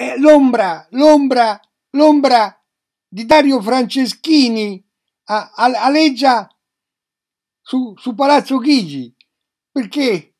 è l'ombra, l'ombra, l'ombra di Dario Franceschini alleggia su, su, Palazzo Chigi perché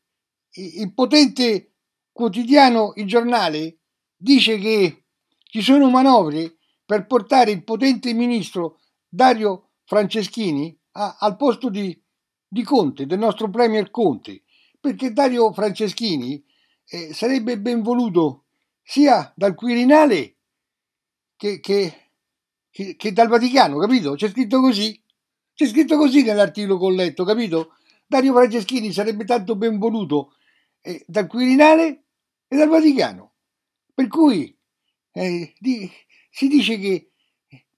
il potente quotidiano Il Giornale dice che ci sono manovre per portare il potente ministro Dario Franceschini a, al posto di, di, Conte, del nostro premier Conte, perché Dario Franceschini eh, sarebbe ben voluto sia dal Quirinale che, che, che, che dal Vaticano, capito? C'è scritto così. C'è scritto così nell'articolo che ho letto, capito? Dario Franceschini sarebbe tanto ben voluto eh, dal Quirinale e dal Vaticano. Per cui eh, di, si dice che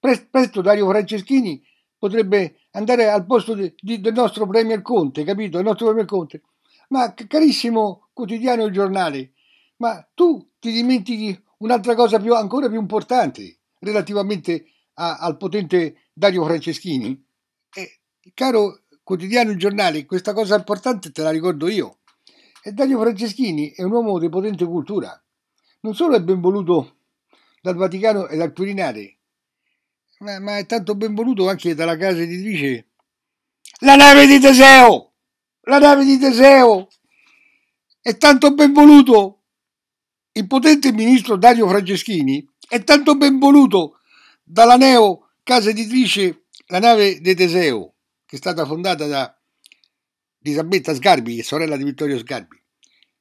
presto, presto Dario Franceschini potrebbe andare al posto di, di, del nostro Premier Conte, capito? Il nostro Premier Conte. Ma carissimo quotidiano e giornale, ma tu ti dimentichi un'altra cosa più, ancora più importante relativamente a, al potente Dario Franceschini. E, eh, caro quotidiano Giornale, questa cosa importante te la ricordo io. E eh, Dario Franceschini è un uomo di potente cultura. Non solo è ben voluto dal Vaticano e dal Quirinale, ma, ma è tanto ben voluto anche dalla casa editrice La nave di Teseo! La nave di Teseo! È tanto ben voluto! Il potente ministro Dario Franceschini è tanto ben voluto dalla neo casa editrice La nave di Teseo, che è stata fondata da Elisabetta Sgarbi, sorella di Vittorio Sgarbi.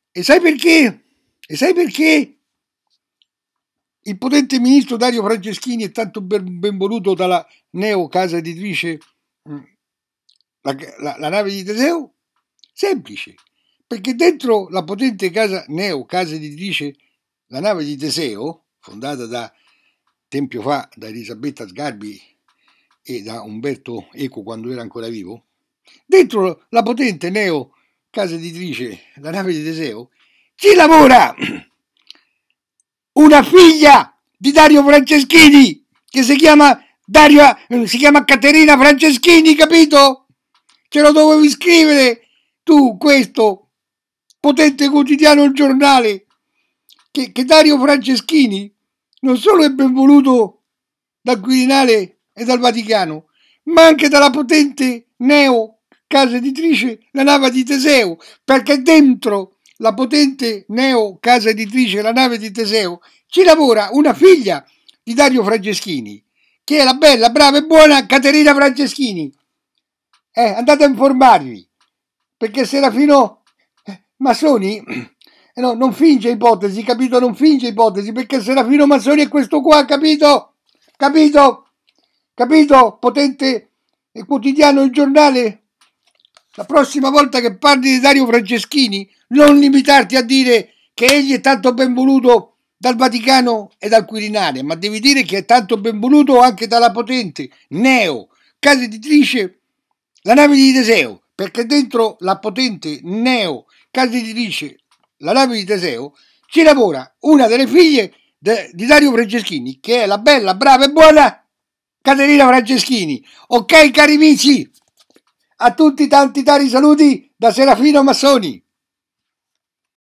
E sai perché? E sai perché il potente ministro Dario Franceschini è tanto ben, ben voluto dalla neo casa editrice mm, la, la, la nave di Teseo? Semplice, perché dentro la potente casa Neo, casa editrice, la nave di Teseo, fondata da tempo fa da Elisabetta Sgarbi e da Umberto Eco quando era ancora vivo, dentro la potente Neo, casa editrice, la nave di Teseo, ci lavora una figlia di Dario Franceschini che si chiama Dario, eh, si chiama Caterina Franceschini, capito? Ce lo dovevi scrivere tu questo potente quotidiano Il Giornale, che, che Dario Franceschini non solo è ben voluto dal Quirinale e dal Vaticano, ma anche dalla potente neo casa editrice La nave di Teseo, perché dentro la potente neo casa editrice La nave di Teseo ci lavora una figlia di Dario Franceschini, che è la bella, brava e buona Caterina Franceschini. Eh, andate a informarvi, perché Serafino Massoni eh, no, non finge ipotesi, capito? Non finge ipotesi perché Serafino Massoni è questo qua, capito? Capito? Capito? Potente il quotidiano, il giornale. La prossima volta che parli di Dario Franceschini, non limitarti a dire che egli è tanto ben voluto dal Vaticano e dal Quirinale, ma devi dire che è tanto ben voluto anche dalla potente Neo, casa editrice La nave di Teseo, perché dentro la potente Neo casa editrice La nave di Teseo, ci lavora una delle figlie de, di Dario Franceschini, che è la bella, brava e buona Caterina Franceschini. Ok, cari amici, a tutti tanti tari saluti da Serafino Massoni.